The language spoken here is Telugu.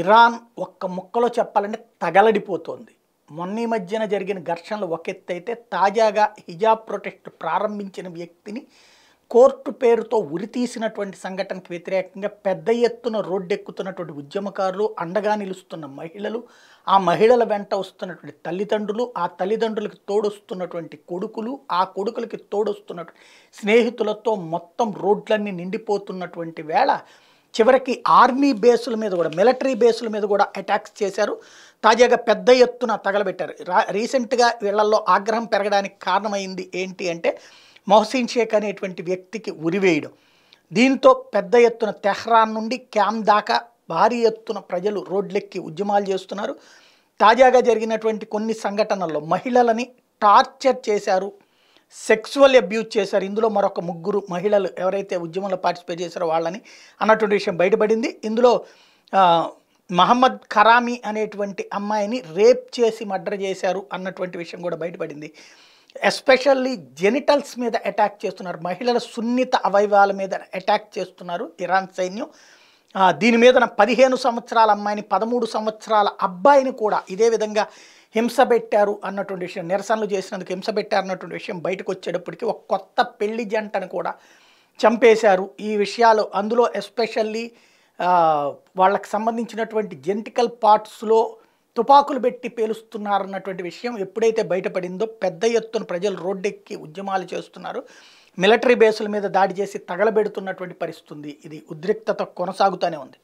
ఇరాన్ ఒక్క ముక్కలో చెప్పాలంటే తగలడిపోతోంది మొన్న మధ్యన జరిగిన ఘర్షణలు ఒక ఎత్తైతే తాజాగా హిజాబ్ ప్రొటెస్ట్ ప్రారంభించిన వ్యక్తిని కోర్టు పేరుతో ఉరితీసినటువంటి సంఘటనకు వ్యతిరేకంగా పెద్ద ఎత్తున రోడ్డెక్కుతున్నటువంటి ఉద్యమకారులు అండగా నిలుస్తున్న మహిళలు ఆ మహిళల వెంట వస్తున్నటువంటి తల్లిదండ్రులు ఆ తల్లిదండ్రులకి తోడొస్తున్నటువంటి కొడుకులు ఆ కొడుకులకి తోడొస్తున్నటువంటి స్నేహితులతో మొత్తం రోడ్లన్నీ నిండిపోతున్నటువంటి వేళ చివరికి ఆర్మీ బేసుల మీద కూడా మిలిటరీ బేసుల మీద కూడా అటాక్స్ చేశారు తాజాగా పెద్ద ఎత్తున తగలబెట్టారు రా రీసెంట్గా వీళ్ళల్లో ఆగ్రహం పెరగడానికి కారణమైంది ఏంటి అంటే మొహసిన్ షేక్ అనేటువంటి వ్యక్తికి ఉరివేయడం దీంతో పెద్ద ఎత్తున తెహ్రాన్ నుండి క్యాంప్ దాకా భారీ ఎత్తున ప్రజలు రోడ్లెక్కి ఉద్యమాలు చేస్తున్నారు తాజాగా జరిగినటువంటి కొన్ని సంఘటనల్లో మహిళలని టార్చర్ చేశారు సెక్సువల్ అబ్యూజ్ చేశారు ఇందులో మరొక ముగ్గురు మహిళలు ఎవరైతే ఉద్యమంలో పార్టిసిపేట్ చేశారో వాళ్ళని అన్నటువంటి విషయం బయటపడింది ఇందులో మహమ్మద్ ఖరామీ అనేటువంటి అమ్మాయిని రేప్ చేసి మర్డర్ చేశారు అన్నటువంటి విషయం కూడా బయటపడింది ఎస్పెషల్లీ జెనిటల్స్ మీద అటాక్ చేస్తున్నారు మహిళల సున్నిత అవయవాల మీద అటాక్ చేస్తున్నారు ఇరాన్ సైన్యం దీని మీద పదిహేను సంవత్సరాల అమ్మాయిని పదమూడు సంవత్సరాల అబ్బాయిని కూడా ఇదే విధంగా హింస పెట్టారు అన్నటువంటి విషయం నిరసనలు చేసినందుకు హింస పెట్టారు అన్నటువంటి విషయం బయటకు వచ్చేటప్పటికి ఒక కొత్త పెళ్లి జంటను కూడా చంపేశారు ఈ విషయాలు అందులో ఎస్పెషల్లీ వాళ్ళకి సంబంధించినటువంటి జెంటికల్ పార్ట్స్లో తుపాకులు పెట్టి పేలుస్తున్నారన్నటువంటి విషయం ఎప్పుడైతే బయటపడిందో పెద్ద ఎత్తున ప్రజలు రోడ్డెక్కి ఉద్యమాలు చేస్తున్నారు మిలిటరీ బేసుల మీద దాడి చేసి తగలబెడుతున్నటువంటి పరిస్థితి ఉంది ఇది ఉద్రిక్తత కొనసాగుతూనే ఉంది